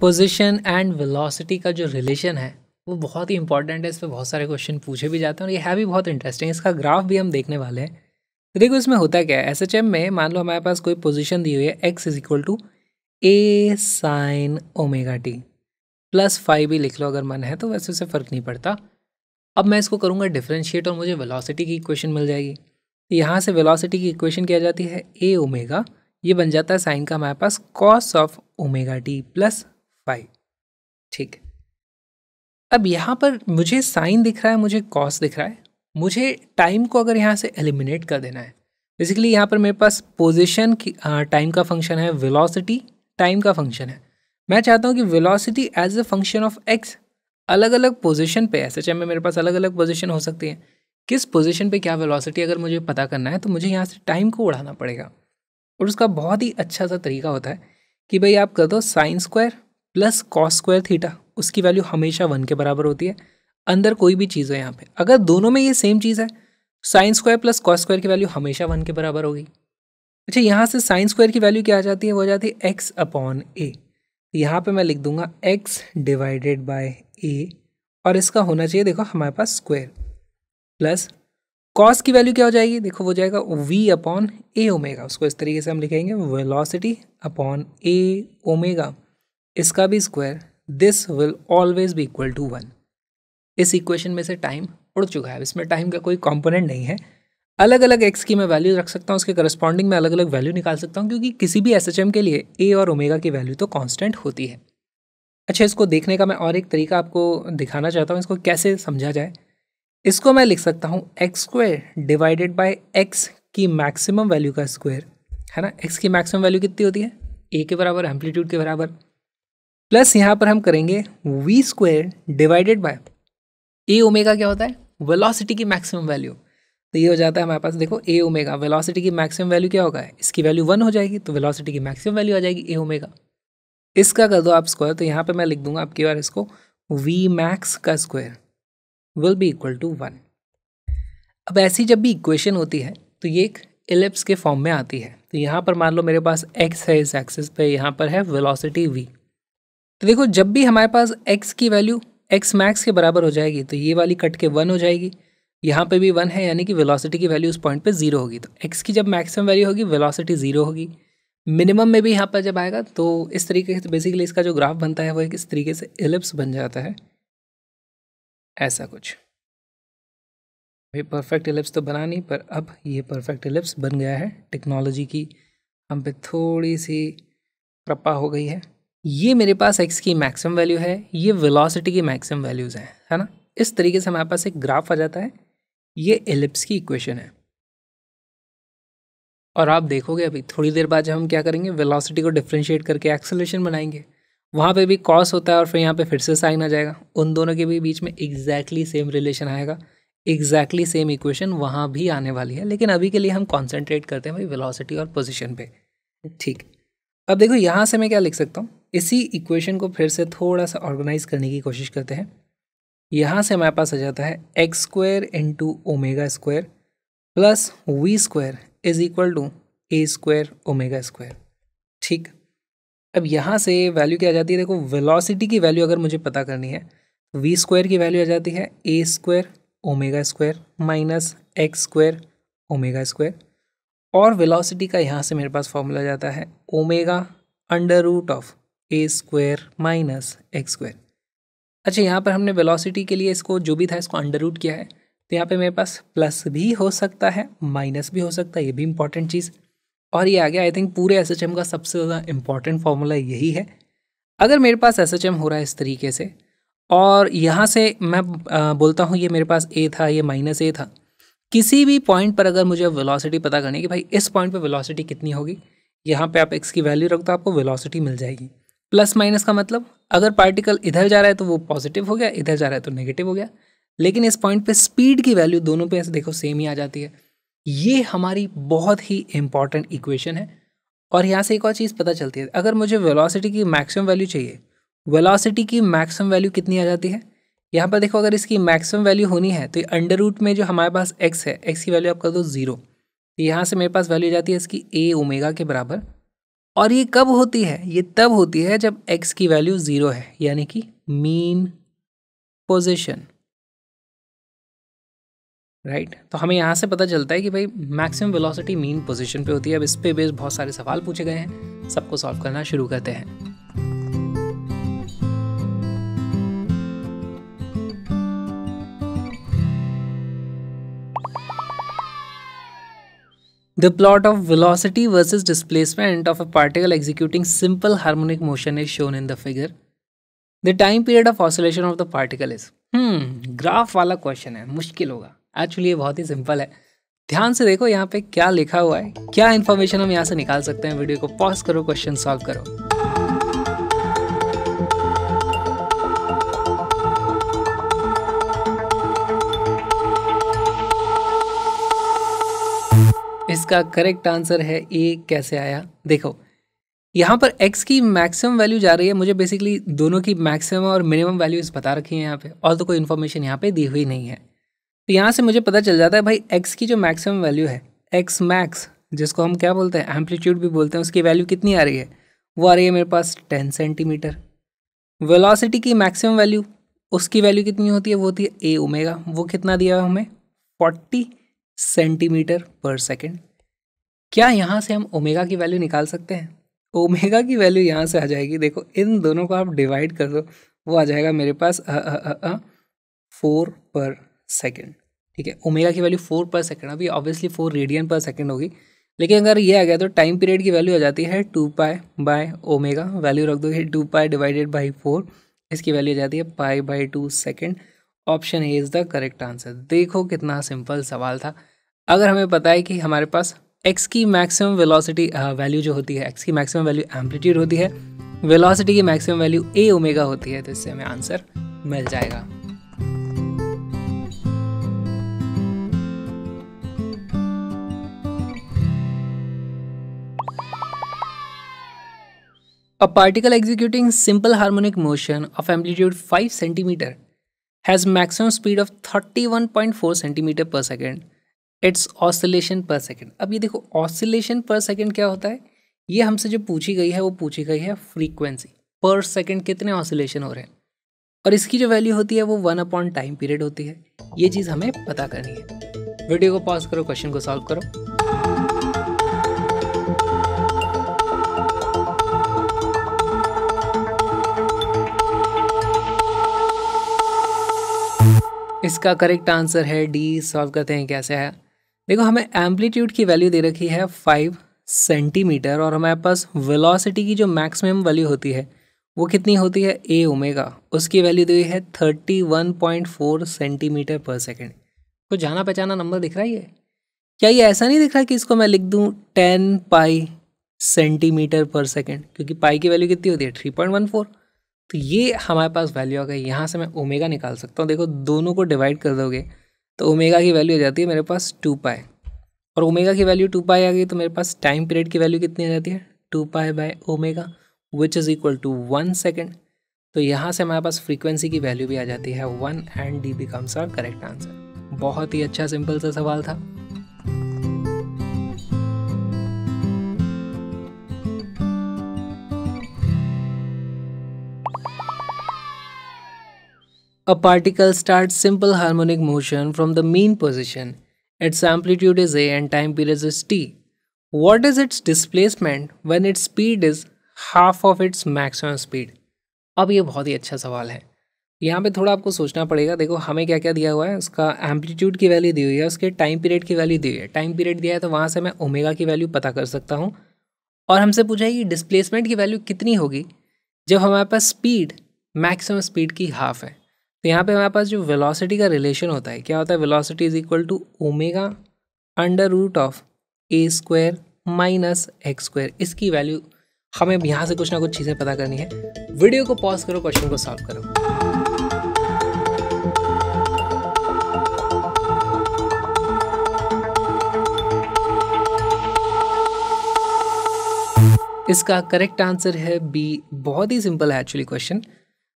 Position and velocity का जो relation है वो बहुत ही इंपॉर्टेंट है इस पर बहुत सारे क्वेश्चन पूछे भी जाते हैं और ये है भी बहुत इंटरेस्टिंग इसका ग्राफ भी हम देखने वाले हैं तो देखो इसमें होता क्या है एस एच एम में मान लो हमारे पास कोई पोजिशन दी हुई है x is equal to A sine omega t plus five भी लिख लो अगर मन है तो वैसे उसे फ़र्क नहीं पड़ता अब मैं इसको करूँगा डिफ्रेंशिएट और मुझे वेलोसिटी की इक्वेशन मिल जाएगी तो यहाँ से वेलोसिटी की इक्वेशन किया जाती है ए ओमेगा ये बन जाता है साइन का हमारे पास cos of omega t plus five ठीक अब यहाँ पर मुझे साइन दिख रहा है मुझे कॉस दिख रहा है मुझे टाइम को अगर यहाँ से एलिमिनेट कर देना है बेसिकली यहाँ पर मेरे पास पोजिशन की टाइम का फंक्शन है विलोसिटी टाइम का फंक्शन है मैं चाहता हूँ कि velocity as a function of x अलग अलग पोजिशन पे ऐसे चाहे में मेरे पास अलग अलग पोजिशन हो सकती है किस पोजिशन पे क्या वेलोसिटी अगर मुझे पता करना है तो मुझे यहाँ से टाइम को उड़ाना पड़ेगा और उसका बहुत ही अच्छा सा तरीका होता है कि भाई आप कर दो sine square plus cos square theta उसकी वैल्यू हमेशा वन के बराबर होती है अंदर कोई भी चीज़ हो यहाँ पे अगर दोनों में ये सेम चीज़ है sines square plus cos square की वैल्यू हमेशा वन के बराबर होगी अच्छा यहाँ से साइंस स्क्वायर की वैल्यू क्या आ जाती है वो आ जाती है एक्स अपॉन ए यहाँ पर मैं लिख दूंगा एक्स डिवाइडेड बाय ए और इसका होना चाहिए देखो हमारे पास स्क्वायर प्लस कॉस की वैल्यू क्या हो जाएगी देखो वो जाएगा वी अपॉन ए ओमेगा उसको इस तरीके से हम लिखेंगे वेलोसिटी अपॉन ए ओमेगा इसका भी स्क्वायर दिस विल ऑलवेज भी इक्वल टू वन इस इक्वेशन में से टाइम उड़ चुका है इसमें टाइम का कोई कॉम्पोनेंट नहीं है अलग अलग एक्स की मैं वैल्यू रख सकता हूँ उसके करस्पॉन्डिंग में अलग अलग वैल्यू निकाल सकता हूँ क्योंकि किसी भी एस के लिए ए और ओमेगा की वैल्यू तो कॉन्स्टेंट होती है अच्छा इसको देखने का मैं और एक तरीका आपको दिखाना चाहता हूँ इसको कैसे समझा जाए इसको मैं लिख सकता हूँ x square divided by x की मैक्सिमम वैल्यू का स्क्वायर है ना एक्स की मैक्सिमम वैल्यू कितनी होती है ए के बराबर एम्पलीट्यूड के बराबर प्लस यहाँ पर हम करेंगे v square divided by A omega क्या होता है वेलोसिटी की मैक्सिमम वैल्यू तो ये हो जाता है हमारे पास देखो ए ओमेगा वेलोसिटी की मैक्सिमम वैल्यू क्या होगा इसकी वैल्यू वन हो जाएगी तो वेलोसिटी की मैक्सिमम वैल्यू आ जाएगी ए ओमेगा इसका कर दो आप स्क्वायर तो यहाँ पर मैं लिख दूंगा आपकी बार इसको वी मैक्स का square will be equal to one अब ऐसी जब भी इक्वेशन होती है तो ये एक एलिप्स के फॉर्म में आती है तो यहाँ पर मान लो मेरे पास एक्स है इस एक्सिस पे यहाँ पर है वेलोसिटी वी तो देखो जब भी हमारे पास एक्स की वैल्यू एक्स मैक्स के बराबर हो जाएगी तो ये वाली कट के वन हो जाएगी यहाँ पे भी वन है यानी कि वेलोसिटी की वैल्यू उस पॉइंट पे जीरो होगी तो एक्स की जब मैक्सिमम वैल्यू होगी वेलोसिटी जीरो होगी मिनिमम में भी यहाँ पर जब आएगा तो इस तरीके से बेसिकली इसका जो ग्राफ बनता है वो एक इस तरीके से एलिप्स बन जाता है ऐसा कुछ अभी परफेक्ट एलिप्स तो बना नहीं पर अब ये परफेक्ट एलिप्स बन गया है टेक्नोलॉजी की हम पे थोड़ी सी कृपा हो गई है ये मेरे पास एक्स की मैक्सिमम वैल्यू है ये वेलोसिटी की मैक्सिमम वैल्यूज़ हैं है ना इस तरीके से हमारे पास एक ग्राफ आ जाता है ये एलिप्स की इक्वेशन है और आप देखोगे अभी थोड़ी देर बाद जब हम क्या करेंगे वेलोसिटी को डिफ्रेंशिएट करके एक्सेलेशन बनाएंगे वहाँ पे भी कॉस होता है और फिर यहाँ पे फिर से साइन आ जाएगा उन दोनों के भी बीच में एग्जैक्टली सेम रिलेशन आएगा एग्जैक्टली सेम इक्वेशन वहाँ भी आने वाली है लेकिन अभी के लिए हम कॉन्सेंट्रेट करते हैं भाई वेलोसिटी और पोजिशन पर ठीक है अब देखो यहाँ से मैं क्या लिख सकता हूँ इसी इक्वेशन को फिर से थोड़ा सा ऑर्गेनाइज करने की कोशिश करते हैं यहाँ से हमारे पास आ जाता है x square into omega square plus v square is equal to a square omega square ठीक अब यहाँ से वैल्यू क्या आ जाती है देखो वेलोसिटी की वैल्यू अगर मुझे पता करनी है वी स्क्वायर की वैल्यू आ जाती है a square omega square minus x square omega square और वेलोसिटी का यहाँ से मेरे पास फॉर्मूला जाता है omega under root of a square minus x square अच्छा यहाँ पर हमने वेलोसिटी के लिए इसको जो भी था इसको अंडर रूट किया है तो यहाँ पे मेरे पास प्लस भी हो सकता है माइनस भी हो सकता है ये भी इंपॉर्टेंट चीज़ और ये आ गया आई थिंक पूरे एस का सबसे ज़्यादा इम्पॉर्टेंट फार्मूला यही है अगर मेरे पास एस हो रहा है इस तरीके से और यहाँ से मैं बोलता हूँ ये मेरे पास ए था ये माइनस ए था किसी भी पॉइंट पर अगर मुझे वेलोसिटी पता करनी है कि भाई इस पॉइंट पर वेलोसिटी कितनी होगी यहाँ पे आप एक्स की वैल्यू रख दो आपको वेलोसिटी मिल जाएगी प्लस माइनस का मतलब अगर पार्टिकल इधर जा रहा है तो वो पॉजिटिव हो गया इधर जा रहा है तो नेगेटिव हो गया लेकिन इस पॉइंट पे स्पीड की वैल्यू दोनों पे ऐसे देखो सेम ही आ जाती है ये हमारी बहुत ही इंपॉर्टेंट इक्वेशन है और यहाँ से एक और चीज़ पता चलती है अगर मुझे वेलोसिटी की मैक्सिमम वैल्यू चाहिए वेलोसिटी की मैक्सिमम वैल्यू कितनी आ जाती है यहाँ पर देखो अगर इसकी मैक्सिमम वैल्यू होनी है तो अंडर रूट में जो हमारे पास एक्स है एक्स की वैल्यू आप कर दो ज़ीरो तो यहाँ से मेरे पास वैल्यू जाती है इसकी ए ओमेगा के बराबर और ये कब होती है ये तब होती है जब एक्स की वैल्यू ज़ीरो है यानी कि मीन पोजिशन राइट तो हमें यहाँ से पता चलता है कि भाई मैक्सिमम वेलोसिटी मीन पोजीशन पे होती है अब इस पे बेस्ड बहुत सारे सवाल पूछे गए हैं सबको सॉल्व करना शुरू करते हैं The plot of velocity versus displacement of a particle executing simple harmonic motion is shown in the figure. The time period of oscillation of the particle is. Hmm graph वाला क्वेश्चन है मुश्किल होगा actually ये बहुत ही simple है ध्यान से देखो यहाँ पे क्या लिखा हुआ है क्या इन्फॉर्मेशन हम यहाँ से निकाल सकते हैं वीडियो को पॉज करो क्वेश्चन सॉल्व करो इसका करेक्ट आंसर है ए कैसे आया देखो यहाँ पर एक्स की मैक्सिमम वैल्यू जा रही है मुझे बेसिकली दोनों की मैक्सिमम और मिनिमम वैल्यूज बता रखी है यहाँ पे और तो कोई इन्फॉर्मेशन यहाँ पे दी हुई नहीं है तो यहाँ से मुझे पता चल जाता है भाई एक्स की जो मैक्सिमम वैल्यू है एक्स मैक्स जिसको हम क्या बोलते हैं एम्पलीट्यूड भी बोलते हैं उसकी वैल्यू कितनी आ रही है वो आ रही है मेरे पास टेन सेंटीमीटर वेलासिटी की मैक्सिमम वैल्यू उसकी वैल्यू कितनी होती है वो होती है ए ओमेगा वो कितना दिया है हमें फोर्टी सेंटीमीटर पर सेकेंड क्या यहाँ से हम ओमेगा की वैल्यू निकाल सकते हैं ओमेगा की वैल्यू यहाँ से आ जाएगी देखो इन दोनों को आप डिवाइड कर दो वो आ जाएगा मेरे पास फोर पर सेकेंड ठीक है ओमेगा की वैल्यू फोर पर सेकेंड अभी obviously four radian per second होगी लेकिन अगर ये आ गया तो टाइम पीरियड की वैल्यू आ जाती है two pi by omega value रख दो two pi divided by four इसकी वैल्यू आ जाती है pi by two second option A is the correct answer देखो कितना सिंपल सवाल था अगर हमें पता है कि हमारे पास एक्स की मैक्सिमम वेलोसिटी वैल्यू जो होती है एक्स की मैक्सिमम वैल्यू एम्पलीट्यूड होती है वेलोसिटी की मैक्सिमम वैल्यू ए ओमेगा होती है तो इससे हमें आंसर मिल जाएगा a particle executing simple harmonic motion of amplitude five centimetre has maximum speed of thirty one point four centimetre per second its oscillation per second अब ये देखो ऑसिलेशन पर सेकेंड क्या होता है ये हमसे जो पूछी गई है वो पूछी गई है फ्रीक्वेंसी पर सेकेंड कितने ऑसिलेशन हो रहे हैं और इसकी जो वैल्यू होती है वो वन अपॉन टाइम पीरियड होती है ये चीज़ हमें पता करनी है वीडियो को पॉज करो क्वेश्चन को सॉल्व करो इसका करेक्ट आंसर है डी सॉल्व करते हैं कैसे है देखो हमें एम्पलीट्यूड की वैल्यू दे रखी है फाइव सेंटीमीटर और हमारे पास वेलोसिटी की जो मैक्सिमम वैल्यू होती है वो कितनी होती है ए ओमेगा उसकी वैल्यू दी है thirty one point four centimetre per second तो जाना पहचाना नंबर दिख रहा है ये क्या ये ऐसा नहीं दिख रहा कि इसको मैं लिख दूँ ten pi centimetre per second क्योंकि पाई की वैल्यू कितनी होती है थ्री पॉइंट वन फोर तो ये हमारे पास वैल्यू आ गई यहाँ से मैं ओमेगा निकाल सकता हूँ देखो दोनों को डिवाइड कर दोगे तो ओमेगा की वैल्यू आ जाती है मेरे पास टू पाए और ओमेगा की वैल्यू टू पाई आ गई तो मेरे पास टाइम पीरियड की वैल्यू कितनी आ जाती है two pi by omega which is equal to one second तो यहाँ से हमारे पास फ्रीक्वेंसी की वैल्यू भी आ जाती है one and D becomes our correct answer बहुत ही अच्छा सिंपल सा सवाल था A particle starts simple harmonic motion from the mean position. Its amplitude is a and time period is t. What is its displacement when its speed is half of its maximum speed? अब ये बहुत ही अच्छा सवाल है यहाँ पे थोड़ा आपको सोचना पड़ेगा देखो हमें क्या क्या दिया हुआ है उसका एम्पलीट्यूड की वैल्यू दी हुई है उसके टाइम पीरियड की वैल्यू दी हुई है टाइम पीरियड दिया है तो वहाँ से मैं ओमेगा की वैल्यू पता कर सकता हूँ और हमसे पूछा है कि डिस्प्लेसमेंट की वैल्यू कितनी होगी जब हमारे पास स्पीड मैक्सिमम स्पीड की हाफ है तो यहाँ पे हमारे पास जो वेलोसिटी का रिलेशन होता है क्या होता है velocity is equal to omega under root of a square minus x square इसकी वैल्यू हमें यहाँ से कुछ ना कुछ चीज़ें पता करनी है वीडियो को पॉज करो क्वेश्चन को सॉल्व करो इसका करेक्ट आंसर है बी बहुत ही सिंपल है एक्चुअली क्वेश्चन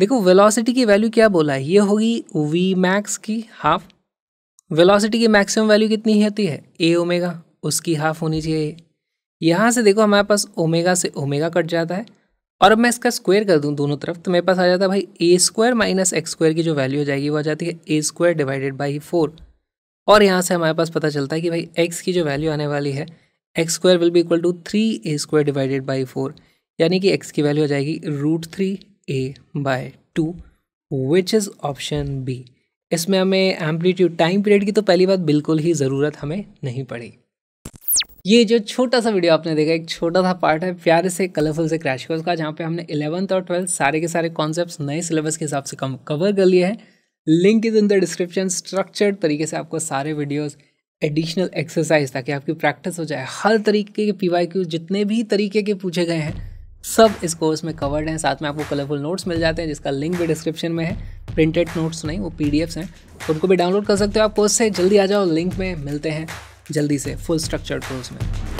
देखो वेलोसिटी की वैल्यू क्या बोला है ये होगी वी मैक्स की हाफ वेलोसिटी की मैक्सिमम वैल्यू कितनी होती है ए तो ओमेगा उसकी हाफ होनी चाहिए यहाँ से देखो हमारे पास ओमेगा से ओमेगा कट जाता है और अब मैं इसका स्क्वायर कर दूँ दोनों तरफ तो मेरे पास आ जाता है भाई a square minus x square की जो वैल्यू हो जाएगी वो आ जाती है a square divided by four और यहाँ से हमारे पास पता चलता है कि भाई एक्स की जो वैल्यू आने वाली है एक्स स्क्वायर विल भी equal to three a square divided by four यानी कि एक्स की वैल्यू हो जाएगी root three a by two which is option B इसमें हमें एम्पलीट्यूड टाइम पीरियड की तो पहली बात बिल्कुल ही ज़रूरत हमें नहीं पड़ी ये जो छोटा सा वीडियो आपने देखा एक छोटा सा पार्ट है प्यारे से कलरफुल से क्रैश कोर्स का जहाँ पे हमने इलेवंथ और ट्वेल्थ सारे के सारे कॉन्सेप्ट्स नए सिलेबस के हिसाब से कम कवर कर लिए हैं link is in the description structured तरीके से आपको सारे वीडियोस एडिशनल एक्सरसाइज ताकि आपकी प्रैक्टिस हो जाए हर तरीके के पी जितने भी तरीके के पूछे गए हैं सब इस कोर्स में कवर्ड हैं साथ में आपको कलरफुल नोट्स मिल जाते हैं जिसका लिंक भी डिस्क्रिप्शन में है प्रिंटेड नोट्स नहीं वो पी हैं तो उनको भी डाउनलोड कर सकते हो आप कोर्स से जल्दी आ जाओ लिंक में मिलते हैं जल्दी से फुल स्ट्रक्चर्ड कोर्स में